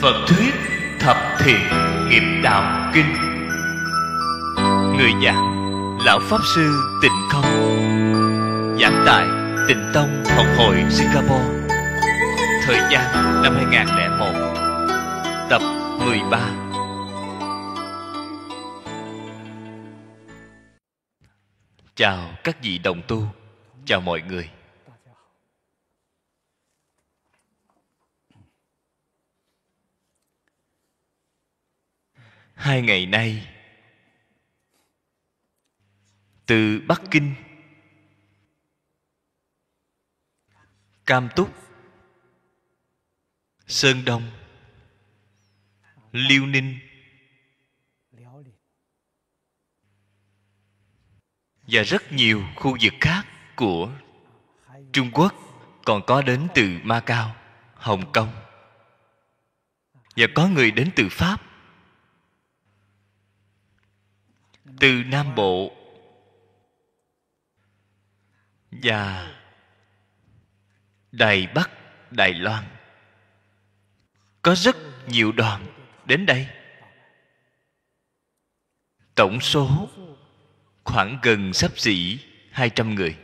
Phật Thuyết Thập Thiện Nghiệp Đạo Kinh Người giảng Lão Pháp Sư Tịnh Không Giảng tại Tịnh Tông Học hội Singapore Thời gian năm 2001 Tập 13 Chào các vị đồng tu Chào mọi người hai ngày nay từ bắc kinh cam túc sơn đông liêu ninh và rất nhiều khu vực khác của trung quốc còn có đến từ macau hồng kông và có người đến từ pháp từ nam bộ và đài bắc đài loan có rất nhiều đoàn đến đây tổng số khoảng gần sắp xỉ 200 người.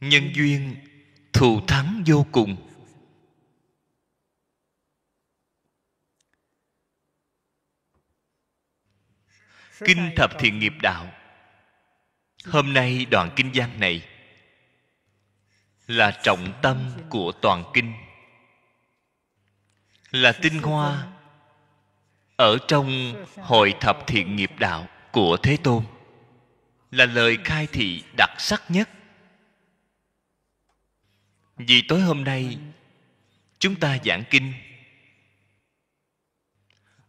Nhân duyên thù thắng vô cùng. kinh thập thiện nghiệp đạo hôm nay đoạn kinh giang này là trọng tâm của toàn kinh là tinh hoa ở trong hội thập thiện nghiệp đạo của thế tôn là lời khai thị đặc sắc nhất vì tối hôm nay chúng ta giảng kinh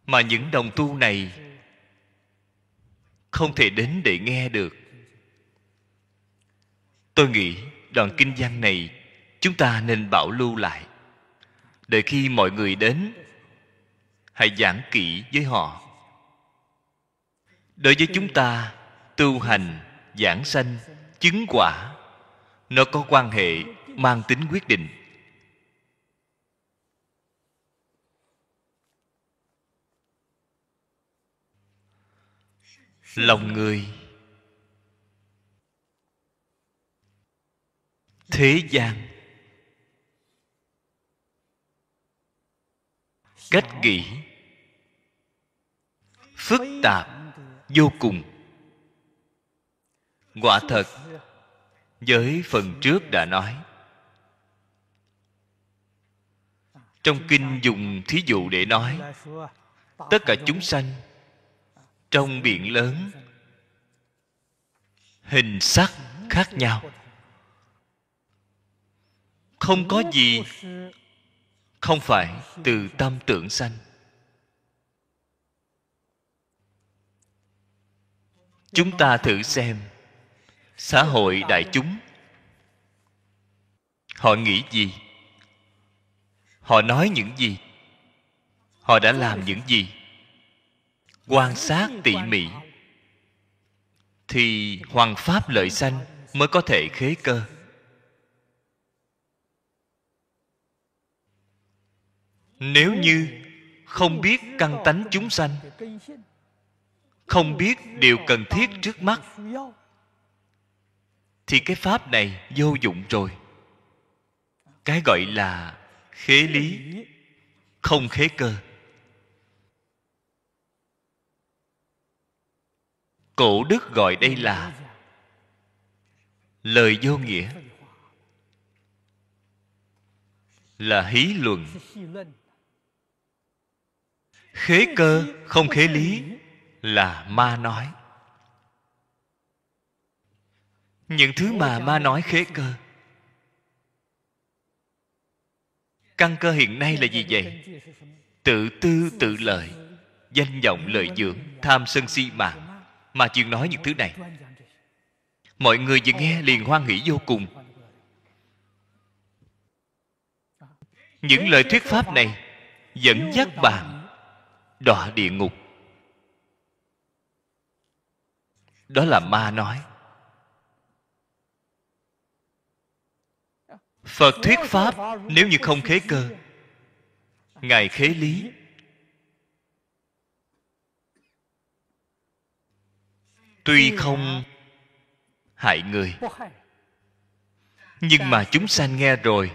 mà những đồng tu này không thể đến để nghe được tôi nghĩ đoạn kinh văn này chúng ta nên bảo lưu lại để khi mọi người đến hãy giảng kỹ với họ đối với chúng ta tu hành giảng sanh chứng quả nó có quan hệ mang tính quyết định lòng người thế gian cách nghĩ phức tạp vô cùng quả thật với phần trước đã nói trong kinh dùng thí dụ để nói tất cả chúng sanh trong biển lớn hình sắc khác nhau không có gì không phải từ tâm tưởng sanh chúng ta thử xem xã hội đại chúng họ nghĩ gì họ nói những gì họ đã làm những gì quan sát tỉ mỉ thì hoàng pháp lợi sanh mới có thể khế cơ nếu như không biết căn tánh chúng sanh không biết điều cần thiết trước mắt thì cái pháp này vô dụng rồi cái gọi là khế lý không khế cơ cổ đức gọi đây là lời vô nghĩa là hí luận khế cơ không khế lý là ma nói những thứ mà ma nói khế cơ căn cơ hiện nay là gì vậy tự tư tự lợi danh vọng lợi dưỡng tham sân si mạng mà chương nói những thứ này mọi người vừa nghe liền hoan hỷ vô cùng những lời thuyết pháp này dẫn dắt bạn đọa địa ngục đó là ma nói phật thuyết pháp nếu như không khế cơ ngài khế lý tuy không hại người nhưng mà chúng sanh nghe rồi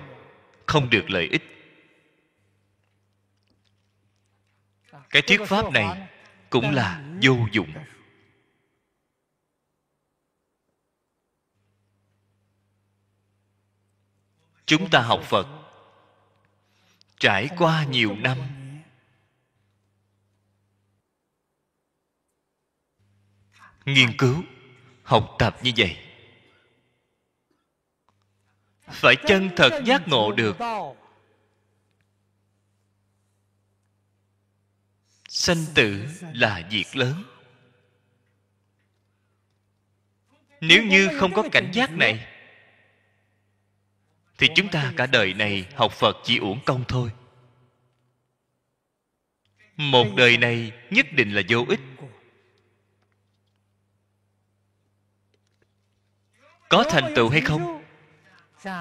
không được lợi ích cái thuyết pháp này cũng là vô dụng chúng ta học phật trải qua nhiều năm nghiên cứu học tập như vậy phải chân thật giác ngộ được sanh tử là việc lớn nếu như không có cảnh giác này thì chúng ta cả đời này học phật chỉ uổng công thôi một đời này nhất định là vô ích có thành tựu hay không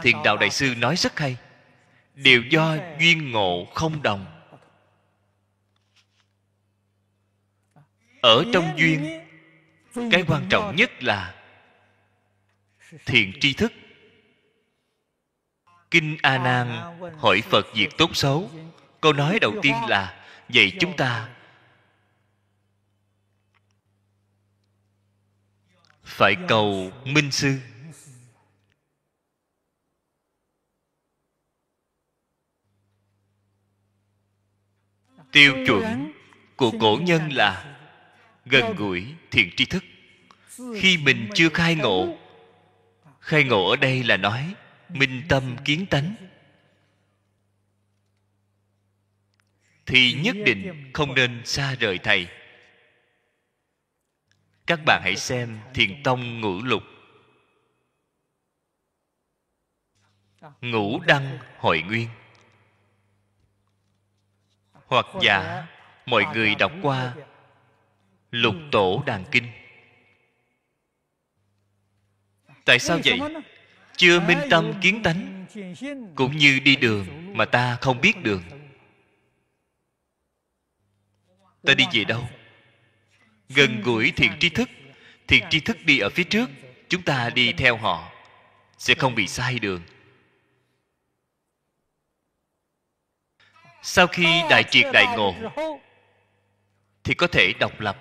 thiền đạo đại sư nói rất hay đều do duyên ngộ không đồng ở trong duyên cái quan trọng nhất là thiền tri thức kinh a nan hỏi phật việc tốt xấu câu nói đầu tiên là vậy chúng ta phải cầu minh sư tiêu chuẩn của cổ nhân là gần gũi thiền tri thức khi mình chưa khai ngộ khai ngộ ở đây là nói minh tâm kiến tánh thì nhất định không nên xa rời thầy các bạn hãy xem thiền tông ngũ lục ngũ đăng hội nguyên hoặc giả mọi người đọc qua lục tổ đàn kinh tại sao vậy chưa minh tâm kiến tánh cũng như đi đường mà ta không biết đường ta đi về đâu gần gũi thiện tri thức thiện dạ. tri thức đi ở phía trước chúng ta đi theo họ sẽ không bị sai đường sau khi ờ, đại triệt đại ngộ thì có thể độc lập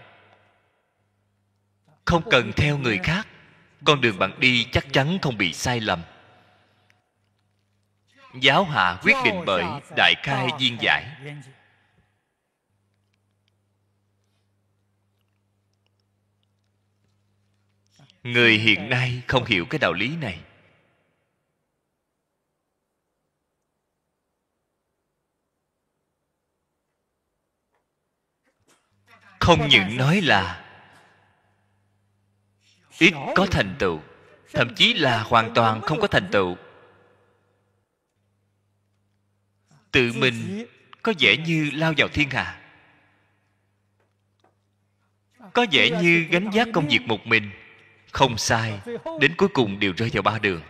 không cần theo người khác con đường bạn đi chắc chắn không bị sai lầm giáo hạ quyết định bởi đại khai viên giải người hiện nay không hiểu cái đạo lý này không những nói là ít có thành tựu thậm chí là hoàn toàn không có thành tựu tự mình có vẻ như lao vào thiên hạ có vẻ như gánh vác công việc một mình không sai đến cuối cùng đều rơi vào ba đường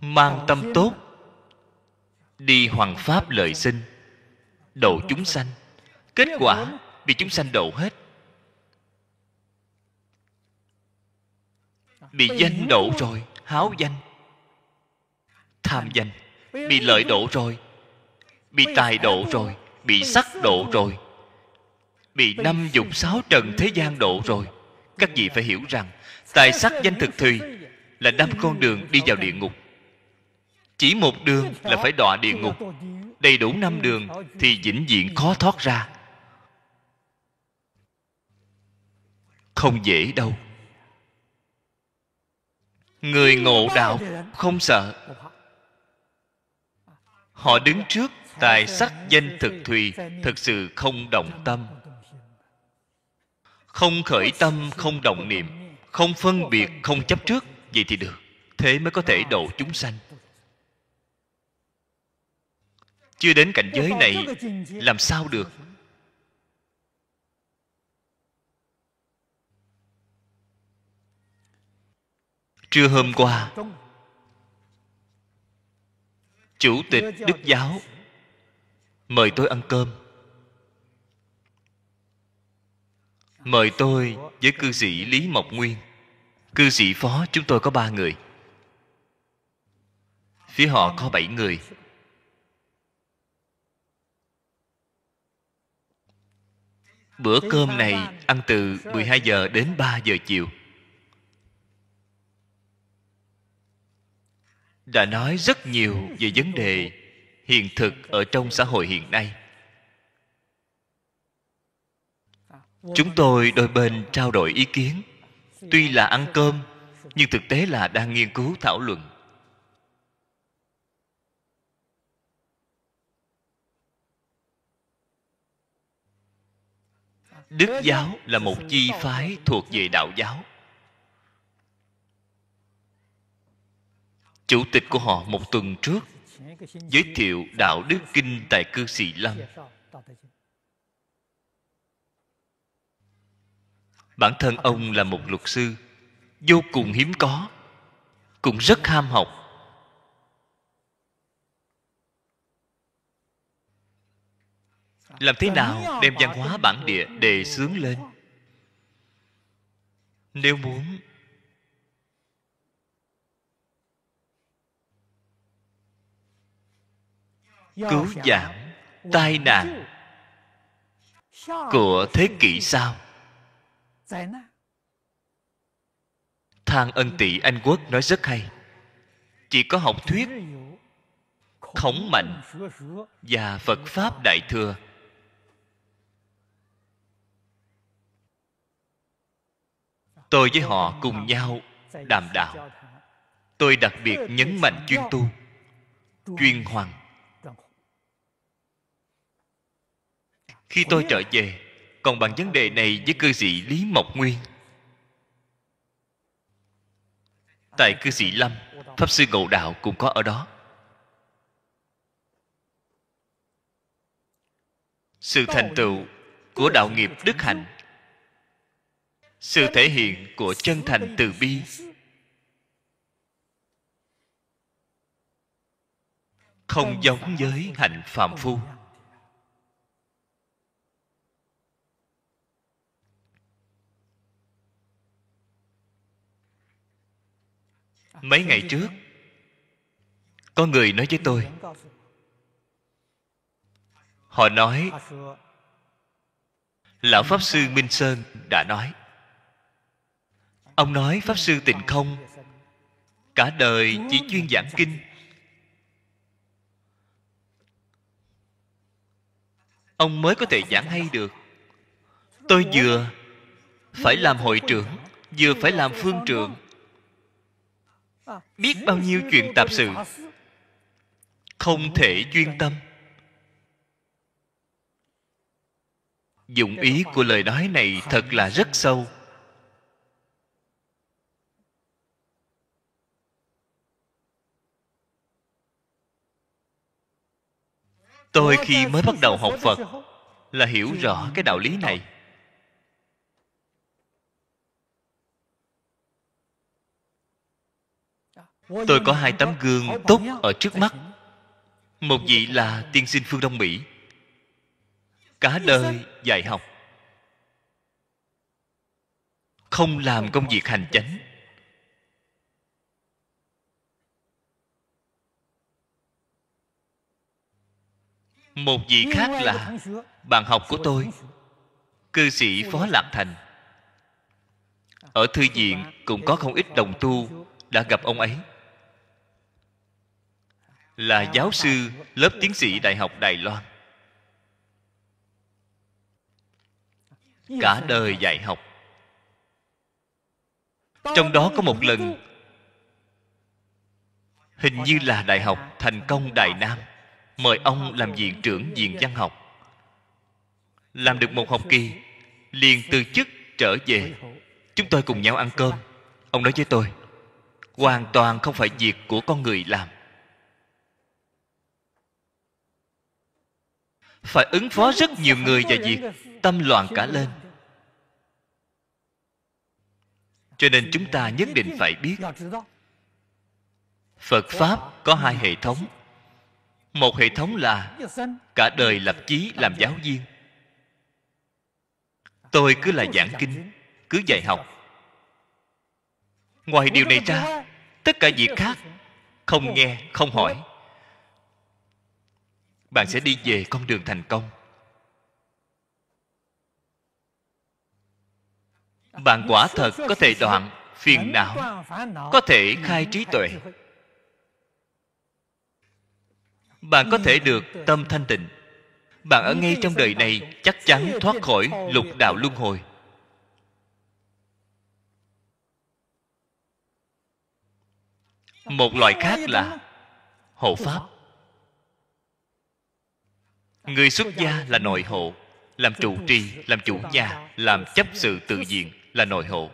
mang tâm tốt đi hoàng pháp lợi sinh độ chúng sanh kết quả bị chúng sanh độ hết bị danh độ rồi háo danh tham danh bị lợi độ rồi bị tài độ rồi bị sắc độ rồi bị năm dục sáu trần thế gian độ rồi các vị phải hiểu rằng tài sắc danh thực thùy là năm con đường đi vào địa ngục chỉ một đường là phải đọa địa ngục đầy đủ năm đường thì vĩnh viễn khó thoát ra không dễ đâu người ngộ đạo không sợ họ đứng trước tài sắc danh thực thùy thực sự không động tâm không khởi tâm không động niệm không phân biệt không chấp trước vậy thì được thế mới có thể độ chúng sanh chưa đến cảnh giới này làm sao được trưa hôm qua chủ tịch đức giáo mời tôi ăn cơm mời tôi với cư sĩ lý mộc nguyên cư sĩ phó chúng tôi có ba người phía họ có bảy người Bữa cơm này ăn từ 12 giờ đến 3 giờ chiều. Đã nói rất nhiều về vấn đề hiện thực ở trong xã hội hiện nay. Chúng tôi đôi bên trao đổi ý kiến. Tuy là ăn cơm, nhưng thực tế là đang nghiên cứu thảo luận. đức giáo là một chi phái thuộc về đạo giáo chủ tịch của họ một tuần trước giới thiệu đạo đức kinh tại cư sĩ lâm bản thân ông là một luật sư vô cùng hiếm có cũng rất ham học làm thế nào à, đem văn hóa bản địa đề xướng lên nếu muốn cứu giảm tai nạn của thế kỷ sau thang ân tị anh quốc nói rất hay chỉ có học thuyết khổng mạnh và phật pháp đại thừa tôi với họ cùng nhau đàm đạo tôi đặc biệt nhấn mạnh chuyên tu chuyên hoàng khi tôi trở về còn bằng vấn đề này với cư sĩ lý mộc nguyên tại cư sĩ lâm pháp sư ngộ đạo cũng có ở đó sự thành tựu của đạo nghiệp đức hạnh sự thể hiện của chân thành từ bi không giống với hạnh phạm phu mấy ngày trước có người nói với tôi họ nói lão pháp sư minh sơn đã nói ông nói pháp sư tịnh không cả đời chỉ chuyên giảng kinh ông mới có thể giảng hay được tôi vừa phải làm hội trưởng vừa phải làm phương trưởng biết bao nhiêu chuyện tạp sự không thể chuyên tâm dụng ý của lời nói này thật là rất sâu tôi khi mới bắt đầu học phật là hiểu rõ cái đạo lý này tôi có hai tấm gương tốt ở trước mắt một vị là tiên sinh phương đông mỹ cả đời dạy học không làm công việc hành chánh một vị khác là bạn học của tôi cư sĩ phó lạc thành ở thư viện cũng có không ít đồng tu đã gặp ông ấy là giáo sư lớp tiến sĩ đại học đài loan cả đời dạy học trong đó có một lần hình như là đại học thành công đài nam mời ông làm viện trưởng viện văn học làm được một học kỳ liền từ chức trở về chúng tôi cùng nhau ăn cơm ông nói với tôi hoàn toàn không phải việc của con người làm phải ứng phó rất nhiều người và việc tâm loạn cả lên cho nên chúng ta nhất định phải biết phật pháp có hai hệ thống một hệ thống là cả đời lập chí làm giáo viên tôi cứ là giảng kinh cứ dạy học ngoài điều này ra tất cả việc khác không nghe không hỏi bạn sẽ đi về con đường thành công bạn quả thật có thể đoạn phiền não có thể khai trí tuệ bạn có thể được tâm thanh tịnh bạn ở ngay trong đời này chắc chắn thoát khỏi lục đạo luân hồi một loại khác là hộ pháp người xuất gia là nội hộ làm trụ trì làm chủ nhà làm chấp sự tự diện là nội hộ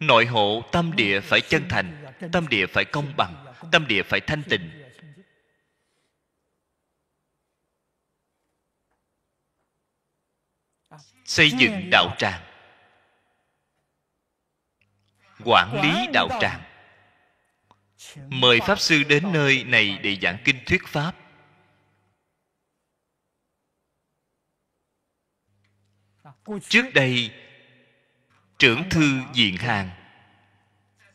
nội hộ tâm địa phải chân thành tâm địa phải công bằng tâm địa phải thanh tịnh xây dựng đạo tràng quản lý đạo tràng mời pháp sư đến nơi này để giảng kinh thuyết pháp trước đây trưởng thư diện hàng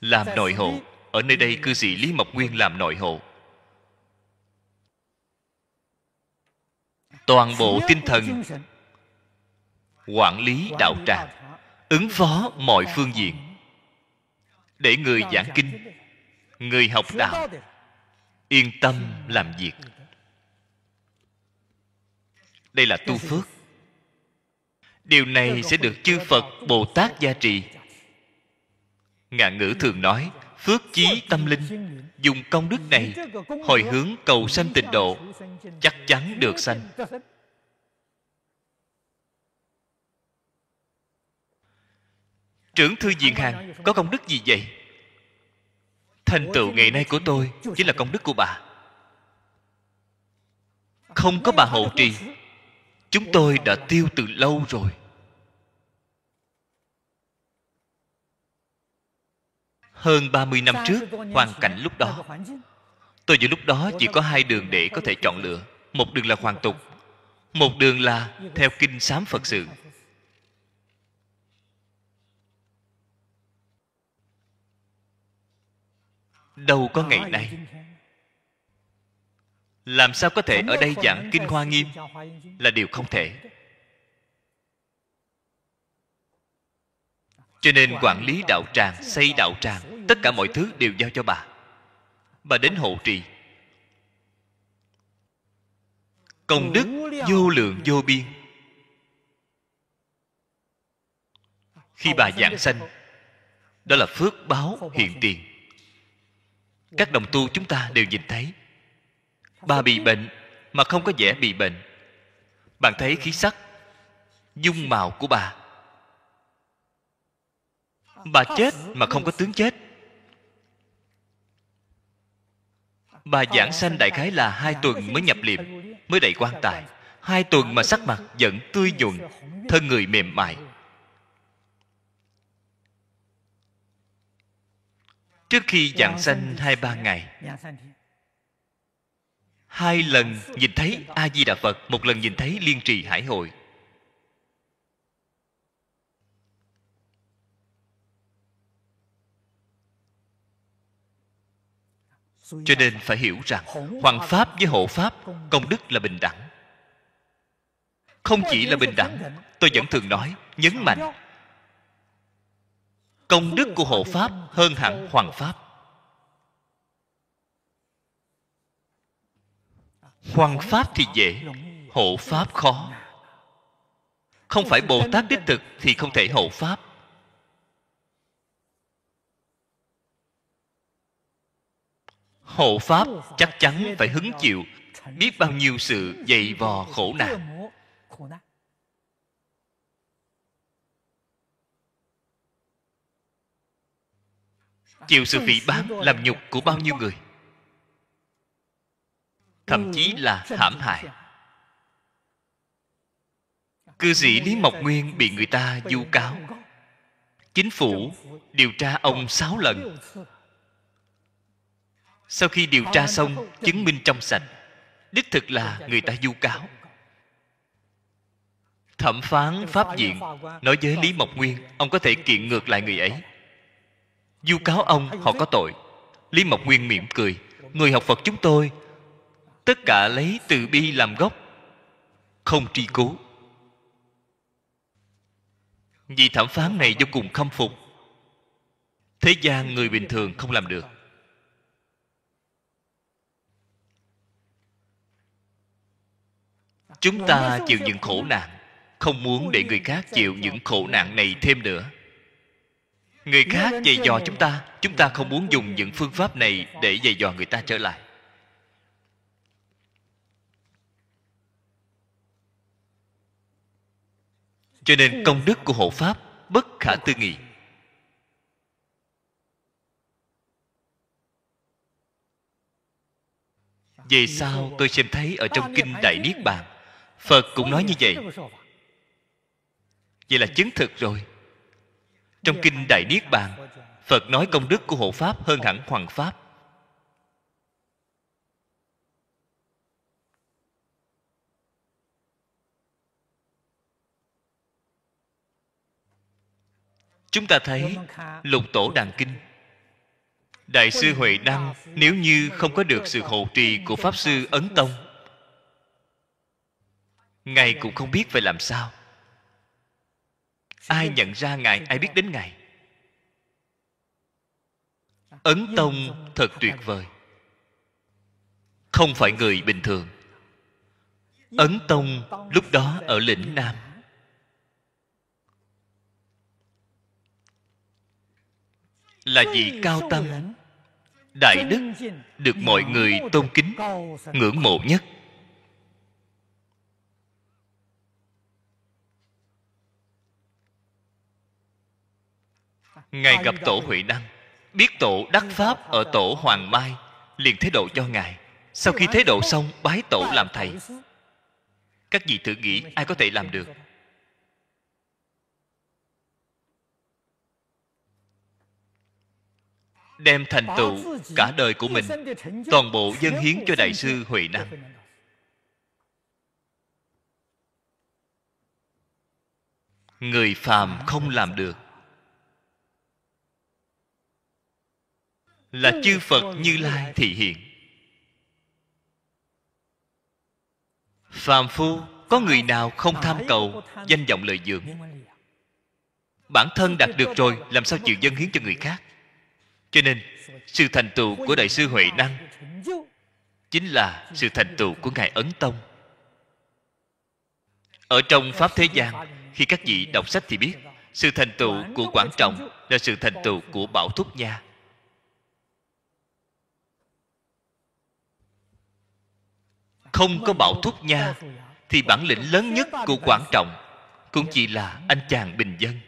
làm nội hộ ở nơi đây cư sĩ lý mộc nguyên làm nội hộ toàn bộ tinh thần quản lý đạo tràng ứng phó mọi phương diện để người giảng kinh người học đạo yên tâm làm việc đây là tu phước điều này sẽ được chư phật bồ tát gia trì ngạn ngữ thường nói phước chí tâm linh dùng công đức này hồi hướng cầu sanh tịnh độ chắc chắn được sanh trưởng thư diện hàng có công đức gì vậy thành tựu ngày nay của tôi chính là công đức của bà không có bà hộ trì chúng tôi đã tiêu từ lâu rồi hơn 30 năm trước hoàn cảnh lúc đó tôi vào lúc đó chỉ có hai đường để có thể chọn lựa một đường là hoàn tục một đường là theo kinh sám phật sự đâu có ngày nay làm sao có thể ở đây giảng kinh hoa nghiêm là điều không thể cho nên quản lý đạo tràng xây đạo tràng tất cả mọi thứ đều giao cho bà bà đến hộ trì công đức vô lượng vô biên khi bà giảng sanh đó là phước báo hiện tiền các đồng tu chúng ta đều nhìn thấy bà bị bệnh mà không có vẻ bị bệnh bạn thấy khí sắc dung mạo của bà bà chết mà không có tướng chết bà giảng sanh đại khái là hai tuần mới nhập liệm mới đầy quan tài hai tuần mà sắc mặt vẫn tươi nhuận thân người mềm mại trước khi dạ, giảng sanh hai ba dạ. ngày dạ, hai lần nhìn thấy a di đà phật một lần nhìn thấy liên trì hải hội cho nên phải hiểu rằng hoàng pháp với hộ pháp công đức là bình đẳng không chỉ là bình đẳng tôi vẫn thường nói nhấn mạnh công đức của hộ pháp hơn hẳn hoàng pháp hoàng pháp thì dễ hộ pháp khó không phải bồ tát đích thực thì không thể hộ pháp hộ pháp chắc chắn phải hứng chịu biết bao nhiêu sự dày vò khổ nạn chịu sự phỉ báng làm nhục của bao nhiêu người thậm chí ừ, là hãm hại cư sĩ lý mộc nguyên bị người ta vu cáo chính phủ điều tra ông sáu lần sau khi điều tra xong chứng minh trong sạch đích thực là người ta vu cáo thẩm phán pháp viện nói với lý mộc nguyên ông có thể kiện ngược lại người ấy du cáo ông họ có tội lý mộc nguyên mỉm cười người học phật chúng tôi tất cả lấy từ bi làm gốc không tri cứu vì thẩm phán này vô cùng khâm phục thế gian người bình thường không làm được chúng ta chịu những khổ nạn không muốn để người khác chịu những khổ nạn này thêm nữa người khác dạy dò chúng ta chúng ta không muốn dùng những phương pháp này để dạy dò người ta trở lại cho nên công đức của hộ pháp bất khả tư nghị về sau tôi xem thấy ở trong kinh đại niết bàn phật cũng nói như vậy vậy là chứng thực rồi trong kinh đại niết bàn phật nói công đức của hộ pháp hơn hẳn hoàng pháp chúng ta thấy lục tổ đàn kinh đại sư huệ đăng nếu như không có được sự hộ trì của pháp sư ấn tông ngài cũng không biết phải làm sao ai nhận ra ngài ai biết đến ngài ấn tông thật tuyệt vời không phải người bình thường ấn tông lúc đó ở lĩnh nam là vị cao tăng đại đức được mọi người tôn kính ngưỡng mộ nhất ngài gặp tổ huệ năng biết tổ đắc pháp ở tổ hoàng mai liền thế độ cho ngài sau khi thế độ xong bái tổ làm thầy các vị thử nghĩ ai có thể làm được đem thành tựu cả đời của mình toàn bộ dân hiến cho đại sư huệ năng người phàm không làm được là chư phật như lai thị hiện phàm phu có người nào không tham cầu danh vọng lợi dưỡng bản thân đạt được rồi làm sao chịu dân hiến cho người khác cho nên sự thành tựu của đại sư huệ năng chính là sự thành tựu của ngài ấn tông ở trong pháp thế gian khi các vị đọc sách thì biết sự thành tựu của quảng trọng là sự thành tựu của bảo thúc nha không có bạo thuốc nha thì bản lĩnh lớn nhất của quảng trọng cũng chỉ là anh chàng bình dân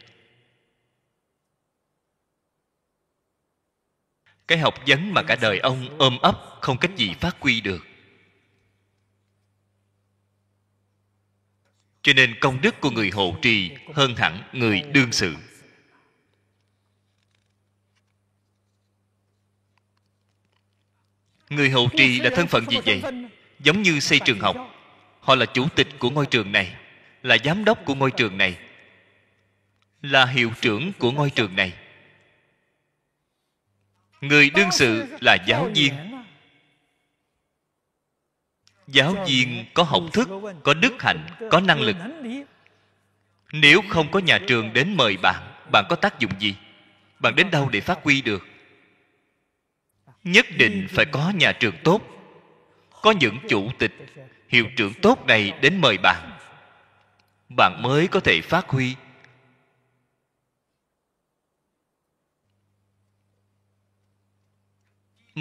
cái học vấn mà cả đời ông ôm ấp không cách gì phát huy được cho nên công đức của người hộ trì hơn hẳn người đương sự người hộ trì là thân phận gì vậy giống như xây trường học họ là chủ tịch của ngôi trường này là giám đốc của ngôi trường này là hiệu trưởng của ngôi trường này người đương sự là giáo viên giáo viên có học thức có đức hạnh có năng lực nếu không có nhà trường đến mời bạn bạn có tác dụng gì bạn đến đâu để phát huy được nhất định phải có nhà trường tốt có những chủ tịch hiệu trưởng tốt này đến mời bạn bạn mới có thể phát huy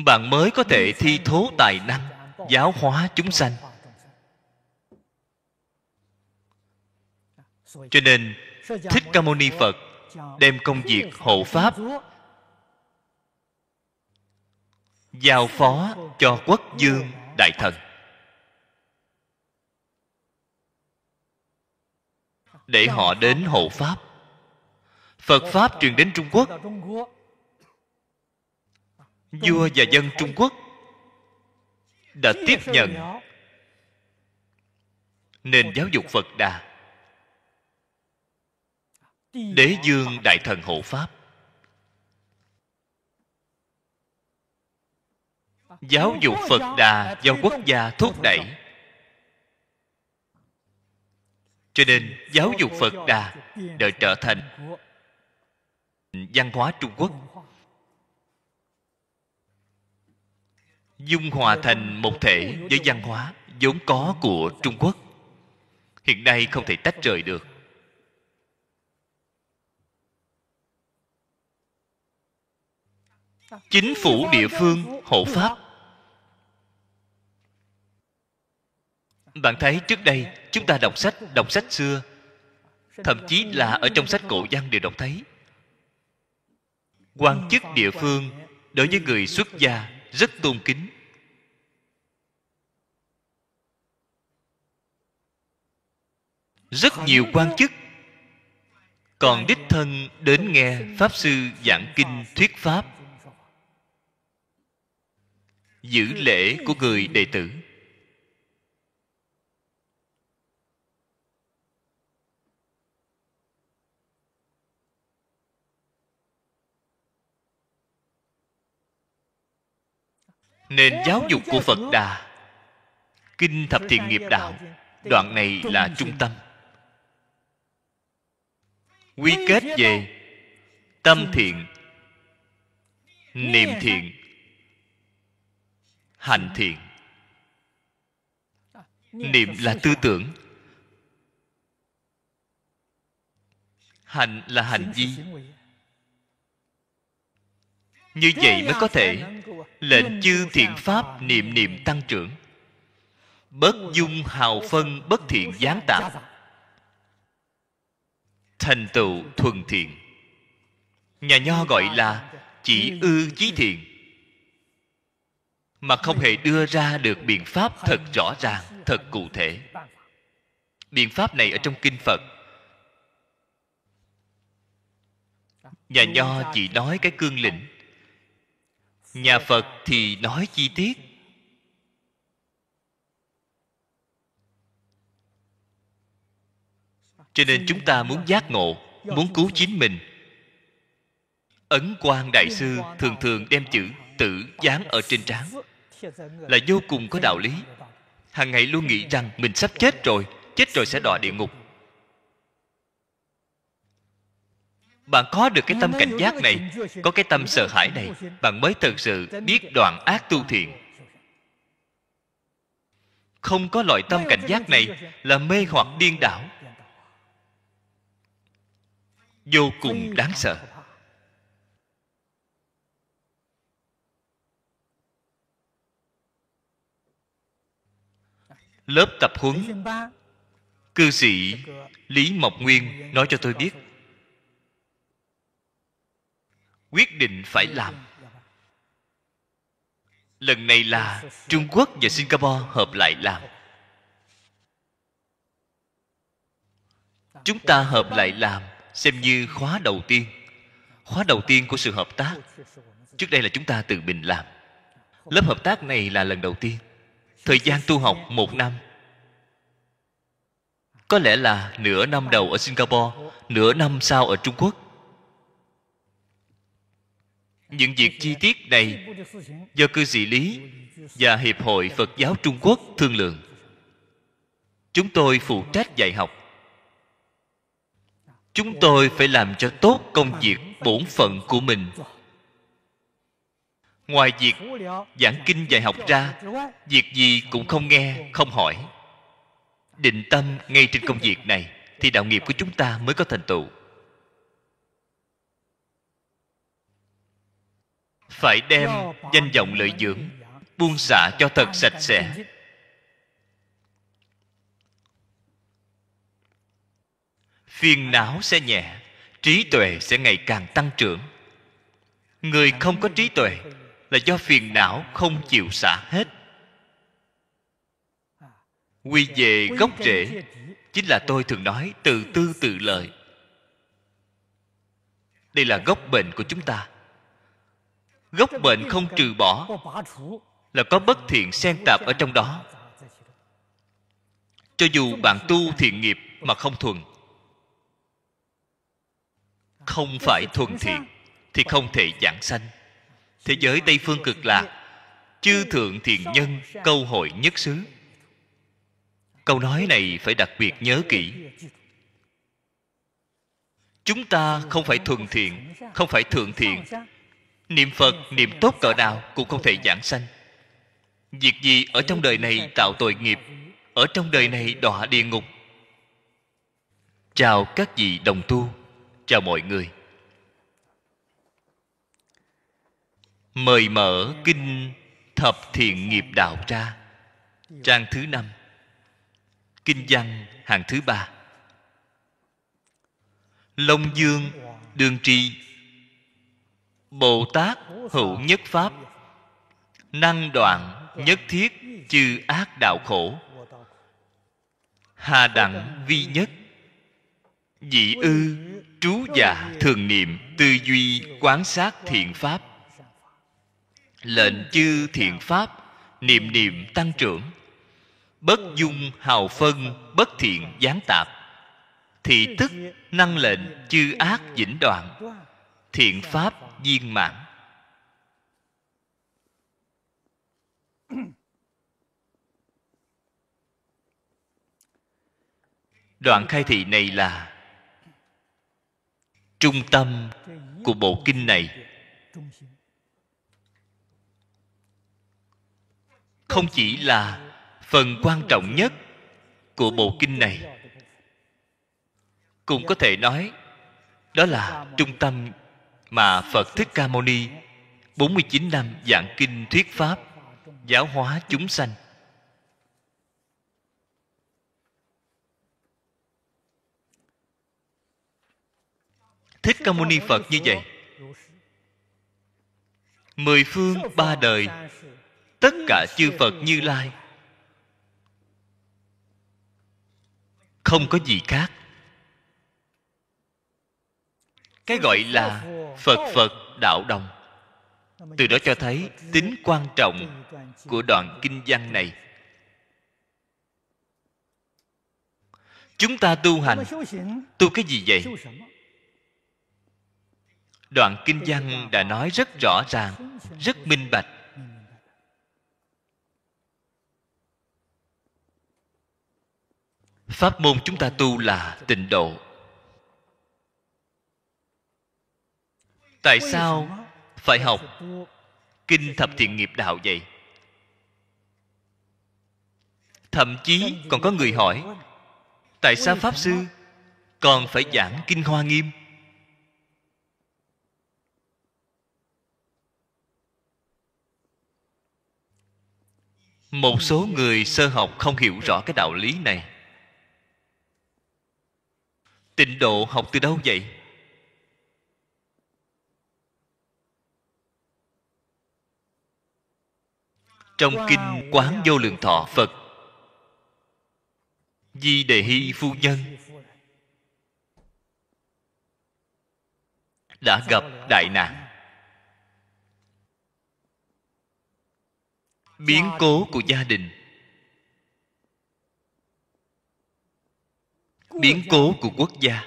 bạn mới có thể thi thố tài năng giáo hóa chúng sanh cho nên thích ca mâu ni phật đem công việc hộ pháp giao phó cho quốc dương đại thần để họ đến hộ pháp phật pháp truyền đến trung quốc vua và dân trung quốc đã tiếp nhận nền giáo dục phật đà đế dương đại thần hộ pháp giáo dục phật đà do quốc gia thúc đẩy cho nên giáo dục phật đà đã trở thành văn hóa trung quốc dung hòa thành một thể với văn hóa vốn có của trung quốc hiện nay không thể tách rời được chính phủ địa phương hộ pháp bạn thấy trước đây chúng ta đọc sách đọc sách xưa thậm chí là ở trong sách cổ văn đều đọc thấy quan chức địa phương đối với người xuất gia rất tôn kính rất nhiều quan chức còn đích thân đến nghe pháp sư giảng kinh thuyết pháp giữ lễ của người đệ tử nên giáo dục của phật đà kinh thập thiện nghiệp đạo đoạn này là trung tâm quy kết về tâm thiện niệm thiện hành thiện niệm là tư tưởng hành là hành vi như vậy mới có thể lệnh chư thiện pháp niệm niệm tăng trưởng bất dung hào phân bất thiện gián tạp dạ dạ. thành tựu thuần thiện nhà nho gọi là chỉ ư chí thiện mà không hề đưa ra được biện pháp thật rõ ràng thật cụ thể biện pháp này ở trong kinh phật dạ. nhà nho chỉ nói cái cương lĩnh nhà phật thì nói chi tiết cho nên chúng ta muốn giác ngộ muốn cứu chính mình ấn quan đại sư thường thường đem chữ tử dán ở trên trán là vô cùng có đạo lý hàng ngày luôn nghĩ rằng mình sắp chết rồi chết rồi sẽ đọa địa ngục bạn có được cái tâm cảnh giác này có cái tâm sợ hãi này bạn mới thật sự biết đoạn ác tu thiện không có loại tâm cảnh giác này là mê hoặc điên đảo vô cùng đáng sợ lớp tập huấn cư sĩ lý mộc nguyên nói cho tôi biết quyết định phải ừ. làm lần này là trung quốc và singapore hợp lại làm chúng ta hợp lại làm xem như khóa đầu tiên khóa đầu tiên của sự hợp tác trước đây là chúng ta tự mình làm lớp hợp tác này là lần đầu tiên thời gian tu học một năm có lẽ là nửa năm đầu ở singapore nửa năm sau ở trung quốc những việc chi tiết này do cư sĩ lý và hiệp hội phật giáo trung quốc thương lượng chúng tôi phụ trách dạy học chúng tôi phải làm cho tốt công việc bổn phận của mình ngoài việc giảng kinh dạy học ra việc gì cũng không nghe không hỏi định tâm ngay trên công việc này thì đạo nghiệp của chúng ta mới có thành tựu phải đem danh vọng lợi dưỡng buông xả cho thật sạch sẽ phiền não sẽ nhẹ trí tuệ sẽ ngày càng tăng trưởng người không có trí tuệ là do phiền não không chịu xả hết à, quy về gốc rễ chính là tôi thường nói từ tư từ lợi đây là gốc bệnh của chúng ta gốc bệnh không trừ bỏ là có bất thiện xen tạp ở trong đó cho dù bạn tu thiện nghiệp mà không thuần không phải thuần thiện thì không thể giảng sanh thế giới tây phương cực lạc chư thượng thiện nhân câu hội nhất xứ câu nói này phải đặc biệt nhớ kỹ chúng ta không phải thuần thiện không phải thượng thiện niệm phật niệm tốt cỡ nào cũng không thể giảng sanh việc gì ở trong đời này tạo tội nghiệp ở trong đời này đọa địa ngục chào các vị đồng tu chào mọi người mời mở kinh thập thiện nghiệp đạo ra trang thứ năm kinh văn hàng thứ ba long dương đường trì bồ tát hữu nhất pháp năng đoạn nhất thiết chư ác đạo khổ hà đẳng vi nhất dị ư trú già thường niệm tư duy quán sát thiện pháp lệnh chư thiện pháp niệm niệm tăng trưởng bất dung hào phân bất thiện gián tạp thị tức năng lệnh chư ác dĩnh đoạn thiện pháp viên mãn đoạn khai thị này là trung tâm của bộ kinh này không chỉ là phần quan trọng nhất của bộ kinh này cũng có thể nói đó là trung tâm mà Phật Thích Ca Mâu Ni 49 năm giảng kinh thuyết pháp giáo hóa chúng sanh Thích Ca Mâu Ni Phật như vậy Mười phương ba đời Tất cả chư Phật như Lai Không có gì khác Cái gọi là phật phật đạo đồng từ đó cho thấy tính quan trọng của đoạn kinh văn này chúng ta tu hành tu cái gì vậy đoạn kinh văn đã nói rất rõ ràng rất minh bạch pháp môn chúng ta tu là tịnh độ tại sao phải học kinh thập thiện nghiệp đạo vậy thậm chí còn có người hỏi tại sao pháp sư còn phải giảng kinh hoa nghiêm một số người sơ học không hiểu rõ cái đạo lý này tịnh độ học từ đâu vậy trong kinh quán vô lượng thọ phật di đề hy phu nhân đã gặp đại nạn biến cố của gia đình biến cố của quốc gia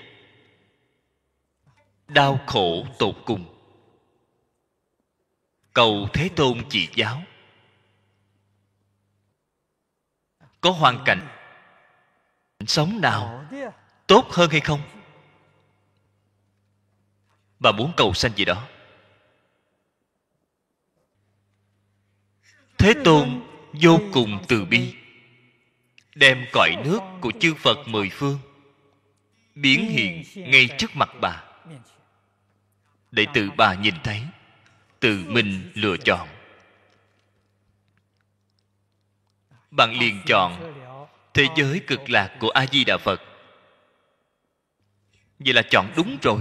đau khổ tột cùng cầu thế tôn chỉ giáo có hoàn cảnh sống nào tốt hơn hay không bà muốn cầu sanh gì đó thế tôn vô cùng từ bi đem cõi nước của chư phật mười phương biến hiện ngay trước mặt bà để tự bà nhìn thấy tự mình lựa chọn bạn liền chọn thế giới cực lạc của a di đà phật vậy là chọn đúng rồi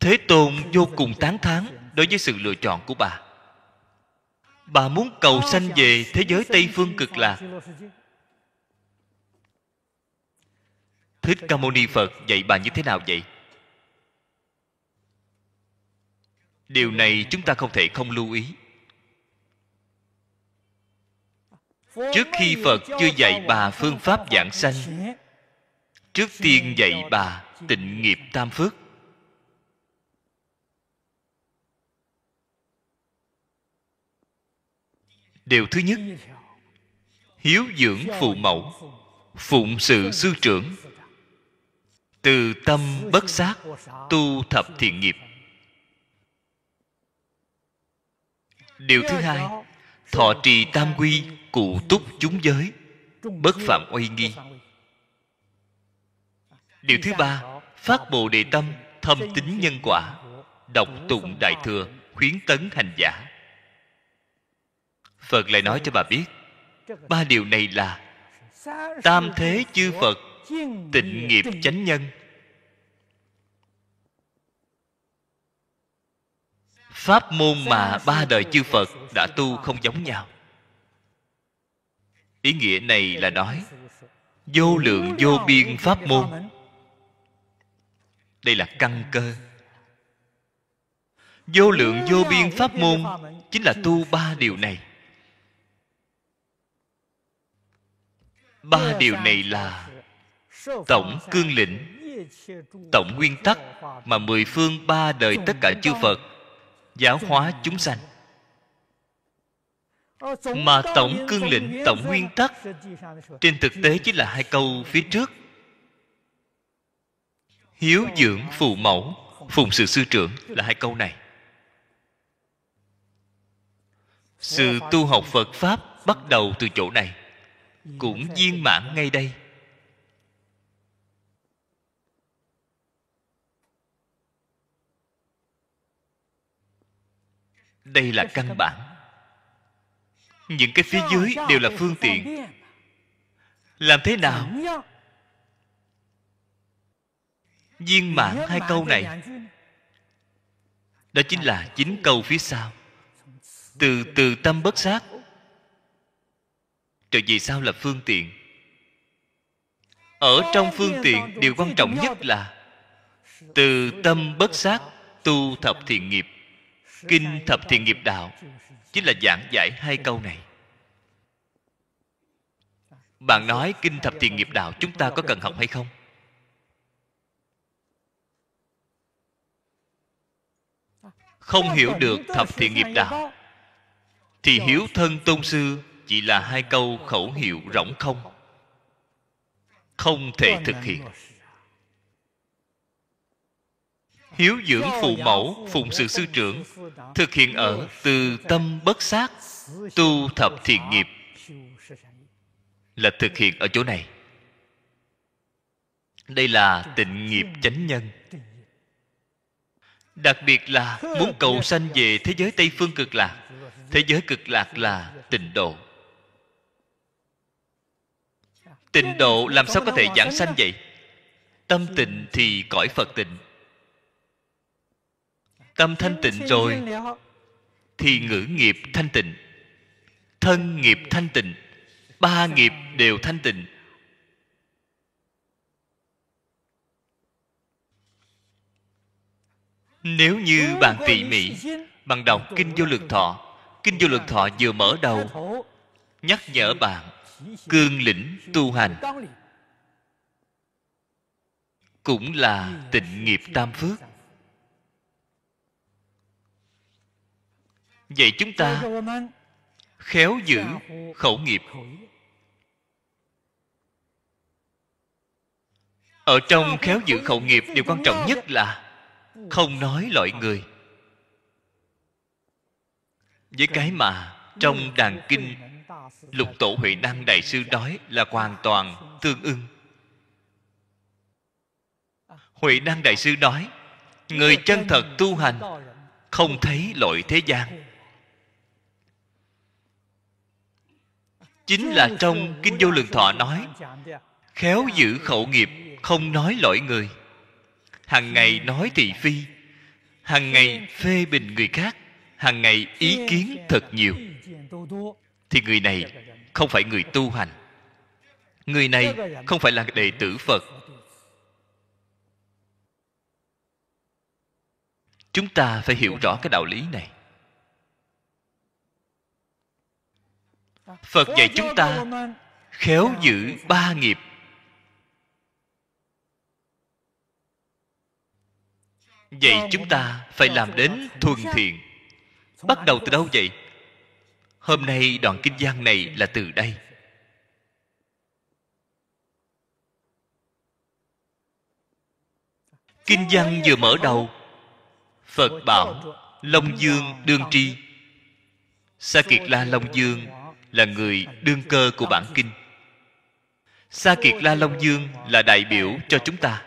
thế tôn vô cùng tán thán đối với sự lựa chọn của bà bà muốn cầu sanh về thế giới tây phương cực lạc thích ca mâu ni phật dạy bà như thế nào vậy điều này chúng ta không thể không lưu ý trước khi phật chưa dạy bà phương pháp giảng sanh trước tiên dạy bà tịnh nghiệp tam phước điều thứ nhất hiếu dưỡng phụ mẫu phụng sự sư trưởng từ tâm bất sát tu thập thiện nghiệp điều thứ hai thọ trì tam quy cụ túc chúng giới bất phạm oai nghi điều thứ ba phát bồ đề tâm thâm tính nhân quả đọc tụng đại thừa khuyến tấn hành giả phật lại nói cho bà biết ba điều này là tam thế chư phật tịnh nghiệp chánh nhân pháp môn mà ba đời chư phật đã tu không giống nhau ý nghĩa này là nói vô lượng vô biên pháp môn đây là căn cơ vô lượng vô biên pháp môn chính là tu ba điều này ba điều này là tổng cương lĩnh tổng nguyên tắc mà mười phương ba đời tất cả chư phật giáo hóa chúng sanh Ờ, mà tổng cương lĩnh tổng nguyên tắc trên thực tế chính là hai câu phía trước hiếu dưỡng phụ mẫu phụng sự sư trưởng là hai câu này sự tu học phật pháp bắt đầu từ chỗ này cũng viên mãn ngay đây đây là căn bản những cái phía dưới đều là phương tiện làm thế nào viên mãn hai câu này đó chính là chính câu phía sau từ từ tâm bất sát trời vì sao là phương tiện ở trong phương tiện điều quan trọng nhất là từ tâm bất sát tu thập thiện nghiệp kinh thập thiện nghiệp đạo chính là giảng giải hai câu này bạn nói kinh thập thiện nghiệp đạo chúng ta có cần học hay không không hiểu được thập thiện nghiệp đạo thì hiếu thân tôn sư chỉ là hai câu khẩu hiệu rỗng không không thể thực hiện hiếu dưỡng phụ mẫu phụng sự sư trưởng thực hiện ở từ tâm bất sát tu thập thiện nghiệp là thực hiện ở chỗ này đây là tịnh nghiệp chánh nhân đặc biệt là muốn cầu sanh về thế giới tây phương cực lạc thế giới cực lạc là tịnh độ tịnh độ làm sao có thể giảng sanh vậy tâm tịnh thì cõi phật tịnh tâm thanh tịnh rồi thì ngữ nghiệp thanh tịnh thân nghiệp thanh tịnh ba dạ. nghiệp đều thanh tịnh nếu như bạn tỉ mỉ bằng đọc kinh vô lượng thọ kinh vô lượng thọ vừa mở dạ, đầu nhắc nhở dạ. bạn cương lĩnh tu hành cũng là tịnh nghiệp tam phước vậy chúng ta khéo giữ khẩu nghiệp ở trong khéo giữ khẩu nghiệp điều quan trọng nhất là không nói loại người với cái mà trong đàn kinh lục tổ huệ năng đại sư nói là hoàn toàn tương ưng huệ năng đại sư nói người chân thật tu hành không thấy lỗi thế gian chính là trong kinh vô lượng thọ nói khéo giữ khẩu nghiệp không nói lỗi người hàng ngày nói thị phi hàng ngày phê bình người khác hàng ngày ý kiến thật nhiều thì người này không phải người tu hành người này không phải là đệ tử phật chúng ta phải hiểu rõ cái đạo lý này phật dạy chúng ta khéo giữ ba nghiệp vậy chúng ta phải làm đến thuần thiện bắt đầu từ đâu vậy hôm nay đoạn kinh giang này là từ đây kinh Giang vừa mở đầu phật bảo long dương đương tri sa kiệt la long dương là người đương cơ của bản kinh sa kiệt la long dương là đại biểu cho chúng ta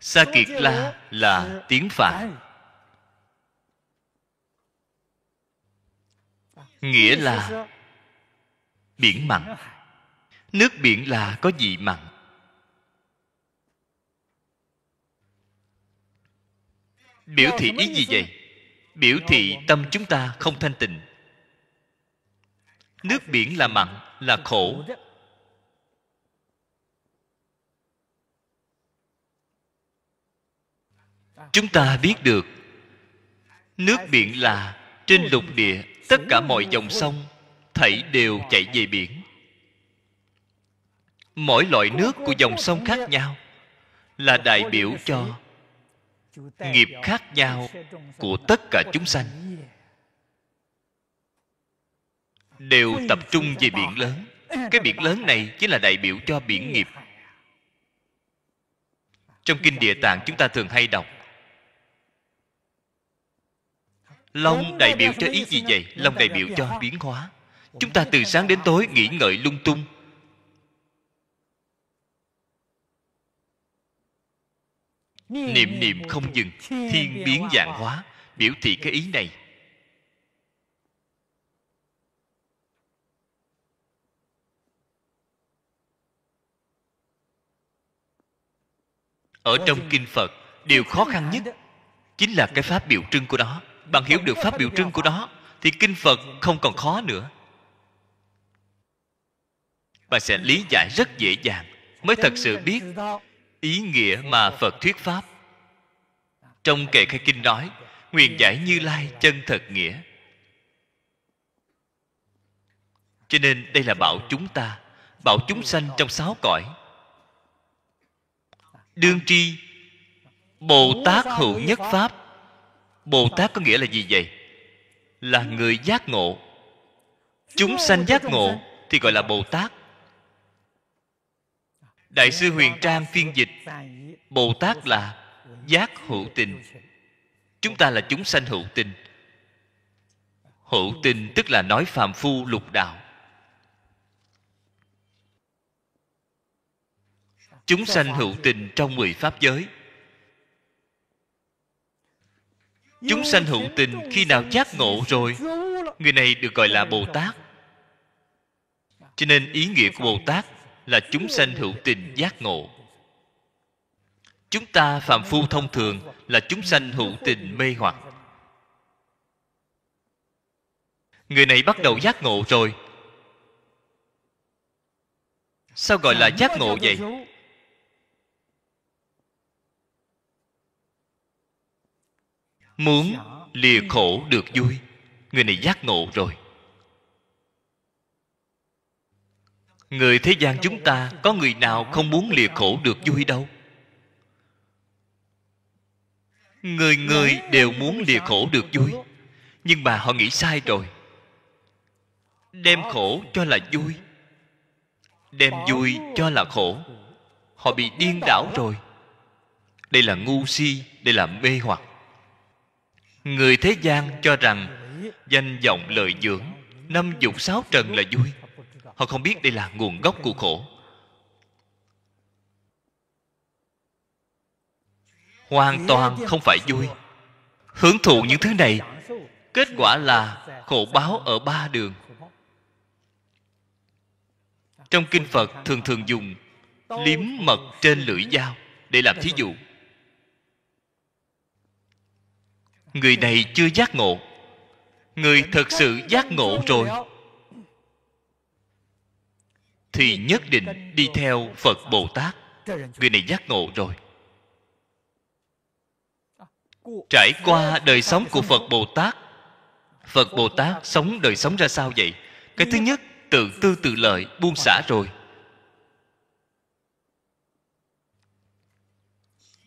sa kiệt la là tiếng phạn nghĩa là biển mặn nước biển là có vị mặn biểu thị ý gì vậy biểu thị tâm chúng ta không thanh tịnh nước biển là mặn là khổ chúng ta biết được nước biển là trên lục địa tất cả mọi dòng sông thảy đều chạy về biển mỗi loại nước của dòng sông khác nhau là đại biểu cho nghiệp khác nhau của tất cả chúng sanh đều tập trung về biển lớn cái biển lớn này chính là đại biểu cho biển nghiệp trong kinh địa tạng chúng ta thường hay đọc long đại biểu cho ý gì vậy long đại biểu cho biến hóa chúng ta từ sáng đến tối nghĩ ngợi lung tung niệm niệm không dừng thiên biến dạng hóa biểu thị cái ý này ở trong kinh phật điều khó khăn nhất chính là cái pháp biểu trưng của nó bạn hiểu được pháp biểu trưng của đó, thì kinh phật không còn khó nữa bạn sẽ lý giải rất dễ dàng mới thật sự biết ý nghĩa mà phật thuyết pháp trong kệ khai kinh nói nguyện giải như lai chân thật nghĩa cho nên đây là bảo chúng ta bảo chúng sanh trong sáu cõi đương tri bồ tát hữu nhất pháp bồ tát có nghĩa là gì vậy là người giác ngộ chúng sanh giác ngộ thì gọi là bồ tát đại sư huyền trang phiên dịch bồ tát là giác hữu tình chúng ta là chúng sanh hữu tình hữu tình tức là nói phàm phu lục đạo chúng sanh hữu tình trong mười pháp giới chúng sanh hữu tình khi nào giác ngộ rồi người này được gọi là bồ tát cho nên ý nghĩa của bồ tát là chúng sanh hữu tình giác ngộ chúng ta phàm phu thông thường là chúng sanh hữu tình mê hoặc người này bắt đầu giác ngộ rồi sao gọi là giác ngộ vậy muốn lìa khổ được vui người này giác ngộ rồi người thế gian chúng ta có người nào không muốn lìa khổ được vui đâu người người đều muốn lìa khổ được vui nhưng mà họ nghĩ sai rồi đem khổ cho là vui đem vui cho là khổ họ bị điên đảo rồi đây là ngu si đây là mê hoặc người thế gian cho rằng danh vọng lợi dưỡng năm dục sáu trần là vui họ không biết đây là nguồn gốc của khổ hoàn toàn không phải vui hưởng thụ những thứ này kết quả là khổ báo ở ba đường trong kinh phật thường thường dùng liếm mật trên lưỡi dao để làm thí dụ người này chưa giác ngộ người thật sự giác ngộ rồi thì nhất định đi theo phật bồ tát người này giác ngộ rồi trải qua đời sống của phật bồ tát phật bồ tát sống đời sống ra sao vậy cái thứ nhất tự tư tự lợi buông xả rồi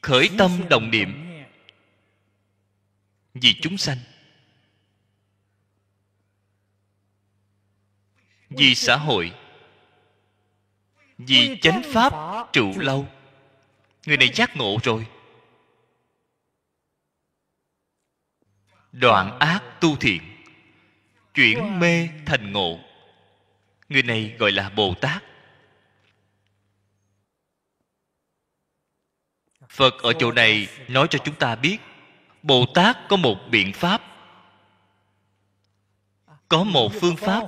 khởi tâm đồng niệm vì chúng sanh vì xã hội vì chánh pháp trụ lâu người này giác ngộ rồi đoạn ác tu thiện chuyển mê thành ngộ người này gọi là bồ tát phật ở chỗ này nói cho chúng ta biết bồ tát có một biện pháp có một phương pháp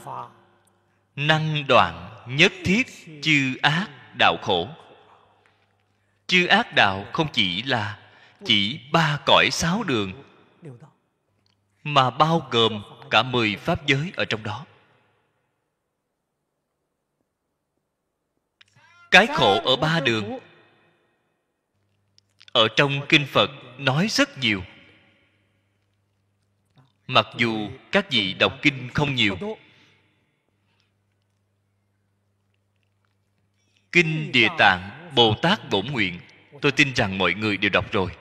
năng đoạn nhất thiết chư ác đạo khổ chư ác đạo không chỉ là chỉ ba cõi sáu đường mà bao gồm cả mười pháp giới ở trong đó cái khổ ở ba đường ở trong kinh phật nói rất nhiều mặc dù các vị đọc kinh không nhiều kinh địa tạng bồ tát bổn nguyện tôi tin rằng mọi người đều đọc rồi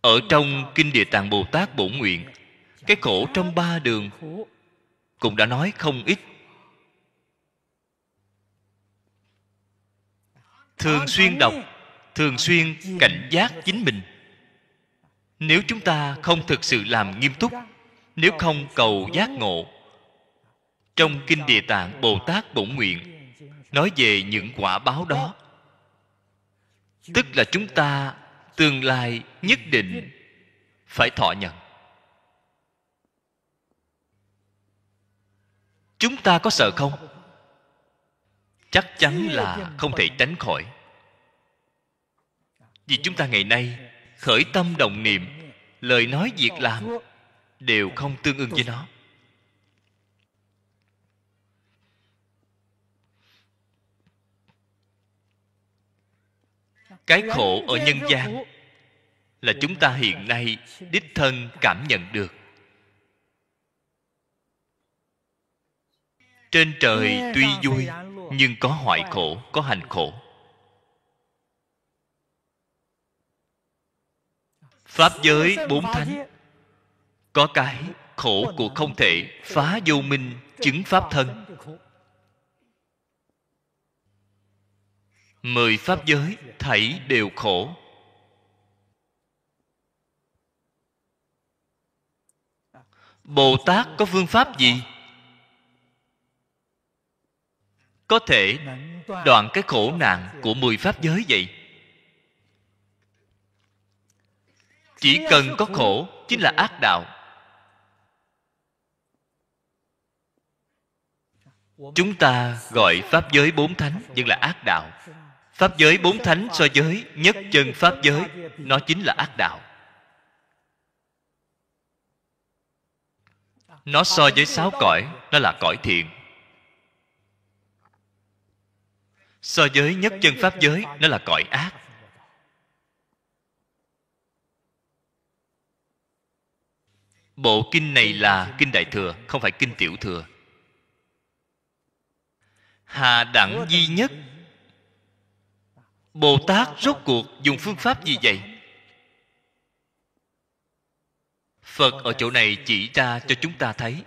ở trong kinh địa tạng bồ tát bổn nguyện cái khổ trong ba đường cũng đã nói không ít thường xuyên đọc thường xuyên cảnh giác chính mình nếu chúng ta không thực sự làm nghiêm túc nếu không cầu giác ngộ trong kinh địa tạng bồ tát bổn nguyện nói về những quả báo đó tức là chúng ta tương lai nhất định phải thọ nhận chúng ta có sợ không chắc chắn là không thể tránh khỏi vì chúng ta ngày nay khởi tâm đồng niệm lời nói việc làm đều không tương ưng với nó cái khổ ở nhân gian là chúng ta hiện nay đích thân cảm nhận được trên trời tuy vui nhưng có hoại khổ có hành khổ pháp giới bốn thánh có cái khổ của không thể phá vô minh chứng pháp thân mười pháp giới thảy đều khổ bồ tát có phương pháp gì có thể đoạn cái khổ nạn của mười pháp giới vậy chỉ cần có khổ chính là ác đạo chúng ta gọi pháp giới bốn thánh nhưng là ác đạo Pháp giới bốn thánh so giới Nhất chân Pháp giới Nó chính là ác đạo Nó so với sáu cõi Nó là cõi thiện So với nhất chân Pháp giới Nó là cõi ác Bộ kinh này là kinh Đại Thừa Không phải kinh Tiểu Thừa Hà đẳng duy nhất bồ tát rốt cuộc dùng phương pháp gì vậy phật ở chỗ này chỉ ra cho chúng ta thấy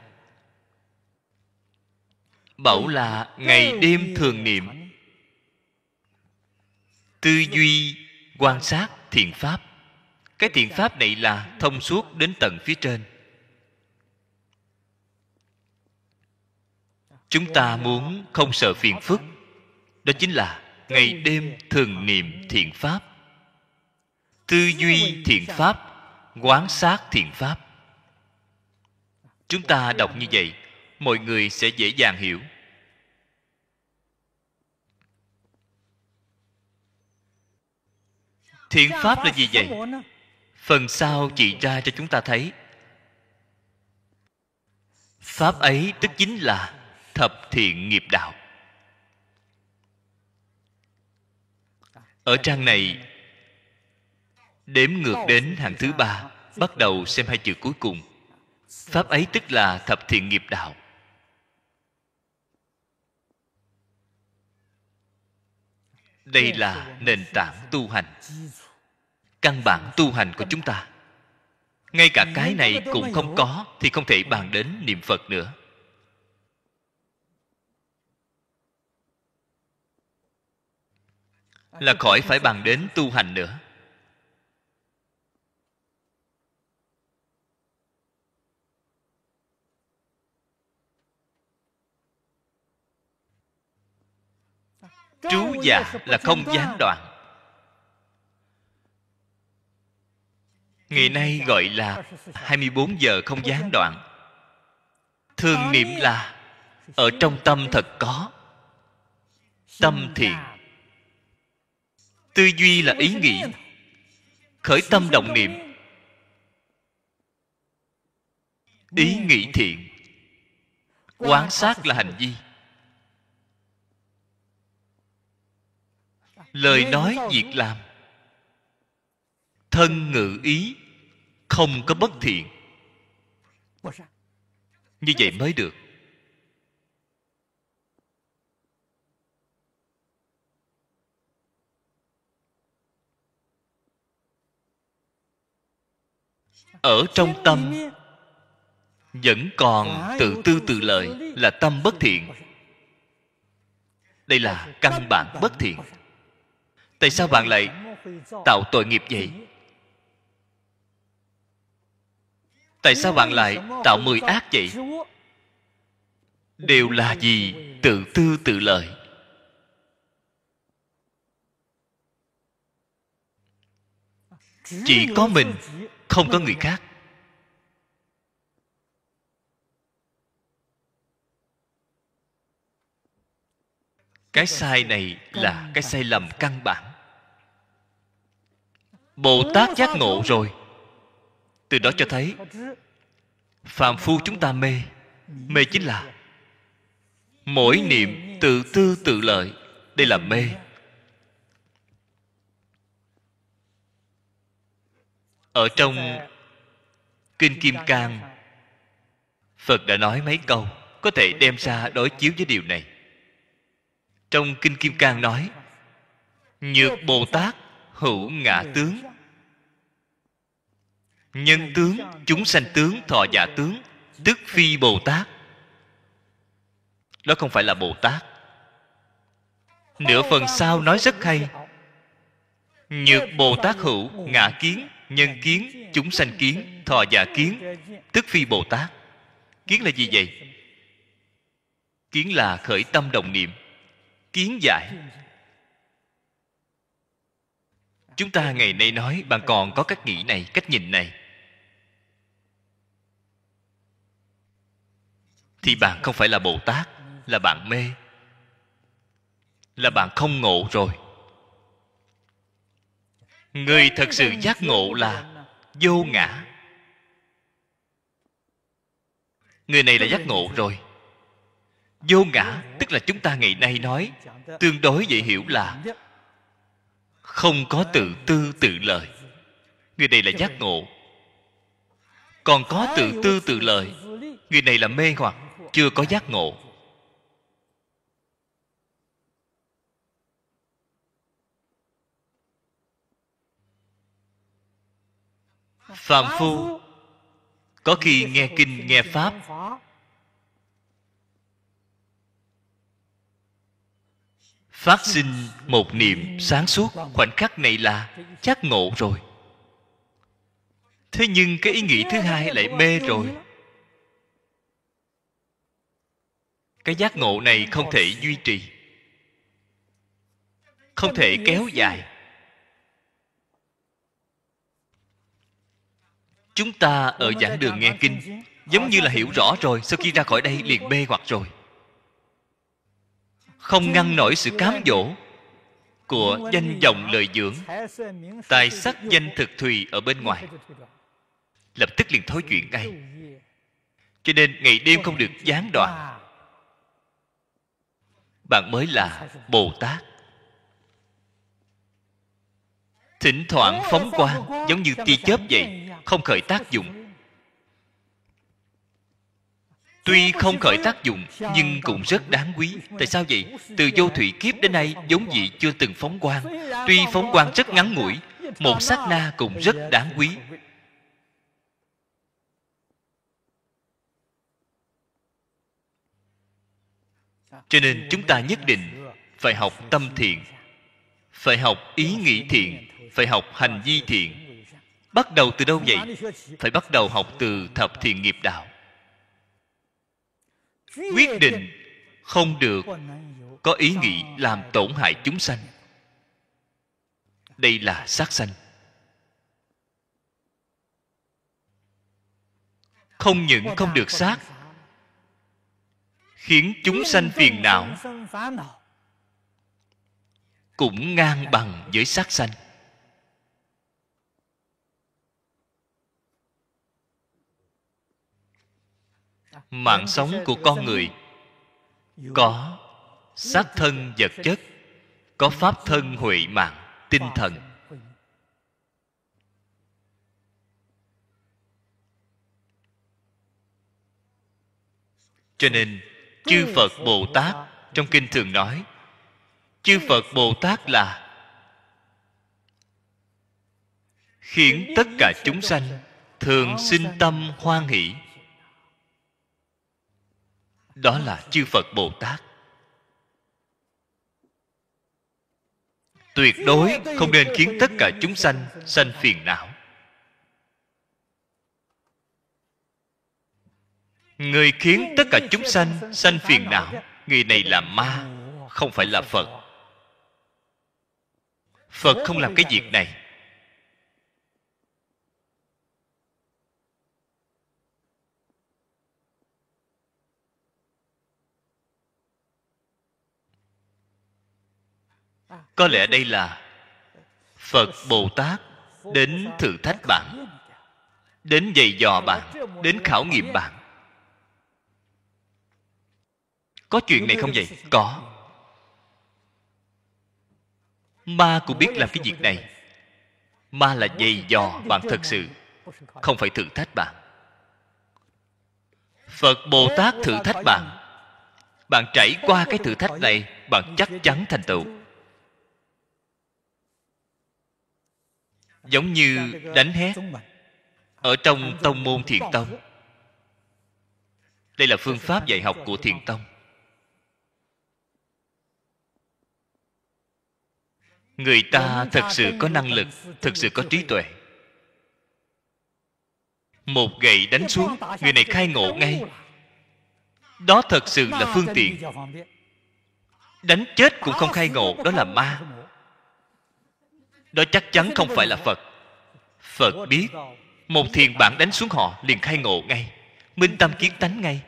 bảo là ngày đêm thường niệm tư duy quan sát thiện pháp cái thiện pháp này là thông suốt đến tận phía trên chúng ta muốn không sợ phiền phức đó chính là ngày đêm thường niệm thiện pháp tư duy thiện pháp quán sát thiện pháp chúng ta đọc như vậy mọi người sẽ dễ dàng hiểu thiện pháp là gì vậy phần sau chỉ ra cho chúng ta thấy pháp ấy tức chính là thập thiện nghiệp đạo ở trang này đếm ngược đến hàng thứ ba bắt đầu xem hai chữ cuối cùng pháp ấy tức là thập thiện nghiệp đạo đây là nền tảng tu hành căn bản tu hành của chúng ta ngay cả cái này cũng không có thì không thể bàn đến niệm phật nữa là khỏi phải bàn đến tu hành nữa trú già là không gián đoạn ngày nay gọi là 24 giờ không gián đoạn thương niệm là ở trong tâm thật có tâm thiện tư duy là ý nghĩ khởi tâm động niệm ý nghĩ thiện quán sát là hành vi lời nói việc làm thân ngự ý không có bất thiện như vậy mới được ở trong tâm vẫn còn tự tư tự lợi là tâm bất thiện đây là căn bản bất thiện tại sao bạn lại tạo tội nghiệp vậy tại sao bạn lại tạo mười ác vậy đều là gì tự tư tự lợi chỉ có mình không có người khác cái sai này là cái sai lầm căn bản bồ tát giác ngộ rồi từ đó cho thấy phàm phu chúng ta mê mê chính là mỗi niệm tự tư tự lợi đây là mê ở trong kinh kim cang phật đã nói mấy câu có thể đem ra đối chiếu với điều này trong kinh kim cang nói nhược bồ tát hữu ngã tướng nhân tướng chúng sanh tướng thọ giả tướng tức phi bồ tát đó không phải là bồ tát nửa phần sau nói rất hay nhược bồ tát hữu ngã kiến nhân kiến chúng sanh kiến thọ giả kiến tức phi bồ tát kiến là gì vậy kiến là khởi tâm đồng niệm kiến giải chúng ta ngày nay nói bạn còn có cách nghĩ này cách nhìn này thì bạn không phải là bồ tát là bạn mê là bạn không ngộ rồi người thật sự giác ngộ là vô ngã người này là giác ngộ rồi vô ngã tức là chúng ta ngày nay nói tương đối dễ hiểu là không có tự tư tự lợi người này là giác ngộ còn có tự tư tự lợi người này là mê hoặc chưa có giác ngộ phàm phu có khi nghe kinh nghe pháp phát sinh một niềm sáng suốt khoảnh khắc này là giác ngộ rồi thế nhưng cái ý nghĩ thứ hai lại mê rồi cái giác ngộ này không thể duy trì không thể kéo dài chúng ta ở giảng đường nghe kinh giống như là hiểu rõ rồi sau khi ra khỏi đây liền bê hoặc rồi không ngăn nổi sự cám dỗ của danh vọng lợi dưỡng tài sắc danh thực thùy ở bên ngoài lập tức liền thối chuyện ngay cho nên ngày đêm không được gián đoạn bạn mới là bồ tát thỉnh thoảng phóng quang giống như tia chớp vậy không khởi tác dụng tuy không khởi tác dụng nhưng cũng rất đáng quý tại sao vậy từ vô thủy kiếp đến nay giống gì chưa từng phóng quang tuy phóng quang rất ngắn ngủi một sát na cũng rất đáng quý cho nên chúng ta nhất định phải học tâm thiện phải học ý nghĩ thiện phải học hành vi thiện bắt đầu từ đâu vậy phải bắt đầu học từ thập thiện nghiệp đạo quyết định không được có ý nghĩ làm tổn hại chúng sanh đây là sát sanh không những không được sát khiến chúng sanh phiền não cũng ngang bằng với sát sanh mạng sống của con người có xác thân vật chất có pháp thân huệ mạng tinh thần cho nên chư phật bồ tát trong kinh thường nói chư phật bồ tát là khiến tất cả chúng sanh thường sinh tâm hoan hỷ đó là chư phật bồ tát tuyệt đối không nên khiến tất cả chúng sanh sanh phiền não người khiến tất cả chúng sanh sanh phiền não người này là ma không phải là phật phật không làm cái việc này có lẽ đây là phật bồ tát đến thử thách bạn đến dày dò bạn đến khảo nghiệm bạn có chuyện này không vậy có ma cũng biết làm cái việc này ma là dày dò bạn thật sự không phải thử thách bạn phật bồ tát thử thách bạn bạn trải qua cái thử thách này bạn chắc chắn thành tựu giống như đánh hét ở trong tông môn thiền tông đây là phương pháp dạy học của thiền tông người ta thật sự có năng lực thật sự có trí tuệ một gậy đánh xuống người này khai ngộ ngay đó thật sự là phương tiện đánh chết cũng không khai ngộ đó là ma đó chắc chắn không phải là phật phật biết một thiền bản đánh xuống họ liền khai ngộ ngay minh tâm kiến tánh ngay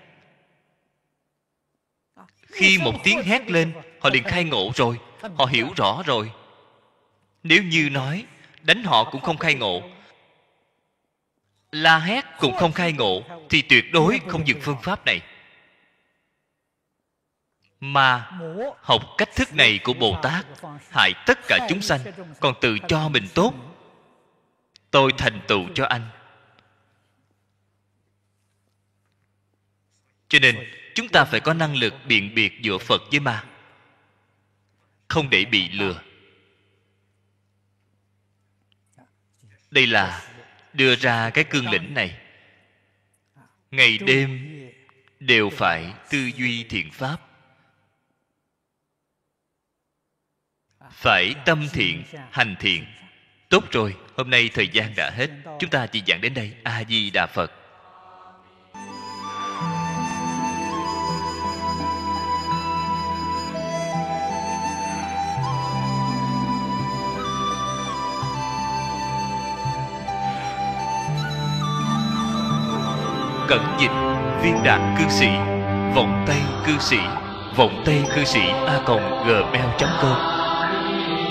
khi một tiếng hét lên họ liền khai ngộ rồi họ hiểu rõ rồi nếu như nói đánh họ cũng không khai ngộ la hét cũng không khai ngộ thì tuyệt đối không dừng phương pháp này ma học cách thức này của bồ tát hại tất cả chúng sanh còn tự cho mình tốt tôi thành tựu cho anh cho nên chúng ta phải có năng lực biện biệt giữa phật với ma không để bị lừa đây là đưa ra cái cương lĩnh này ngày đêm đều phải tư duy thiện pháp phải tâm thiện hành thiện tốt rồi hôm nay thời gian đã hết chúng ta chỉ giảng đến đây a di đà phật cẩn dịch viên đạn cư sĩ vòng tay cư sĩ vòng tay cư sĩ a còng gmail com